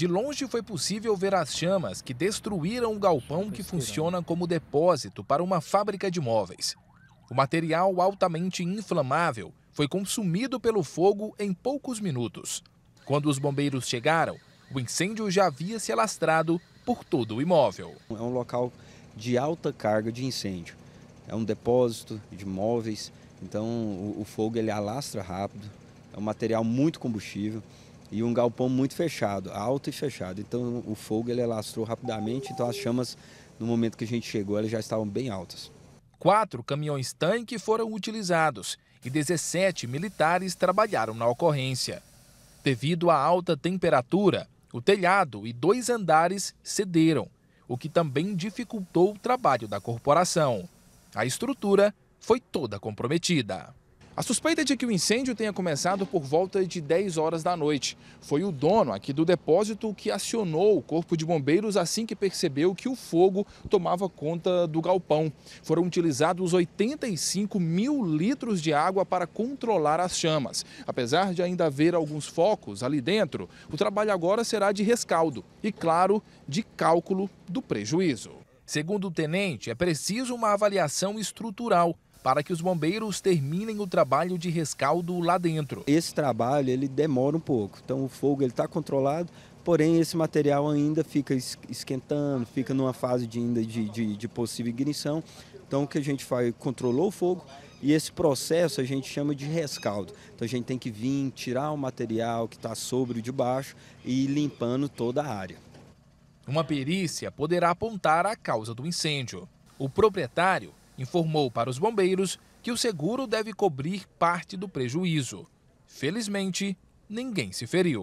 De longe foi possível ver as chamas que destruíram o galpão que funciona como depósito para uma fábrica de móveis. O material altamente inflamável foi consumido pelo fogo em poucos minutos. Quando os bombeiros chegaram, o incêndio já havia se alastrado por todo o imóvel. É um local de alta carga de incêndio. É um depósito de móveis, então o, o fogo ele alastra rápido. É um material muito combustível e um galpão muito fechado, alto e fechado. Então o fogo ele alastrou rapidamente, então as chamas, no momento que a gente chegou, elas já estavam bem altas. Quatro caminhões tanque foram utilizados e 17 militares trabalharam na ocorrência. Devido à alta temperatura, o telhado e dois andares cederam, o que também dificultou o trabalho da corporação. A estrutura foi toda comprometida. A suspeita é de que o incêndio tenha começado por volta de 10 horas da noite. Foi o dono aqui do depósito que acionou o corpo de bombeiros assim que percebeu que o fogo tomava conta do galpão. Foram utilizados 85 mil litros de água para controlar as chamas. Apesar de ainda haver alguns focos ali dentro, o trabalho agora será de rescaldo e, claro, de cálculo do prejuízo. Segundo o tenente, é preciso uma avaliação estrutural para que os bombeiros terminem o trabalho de rescaldo lá dentro. Esse trabalho ele demora um pouco, então o fogo está controlado, porém esse material ainda fica esquentando, fica numa fase de ainda de, de, de possível ignição. Então o que a gente faz, controlou o fogo, e esse processo a gente chama de rescaldo. Então a gente tem que vir tirar o material que está sobre o de baixo e ir limpando toda a área. Uma perícia poderá apontar a causa do incêndio. O proprietário informou para os bombeiros que o seguro deve cobrir parte do prejuízo. Felizmente, ninguém se feriu.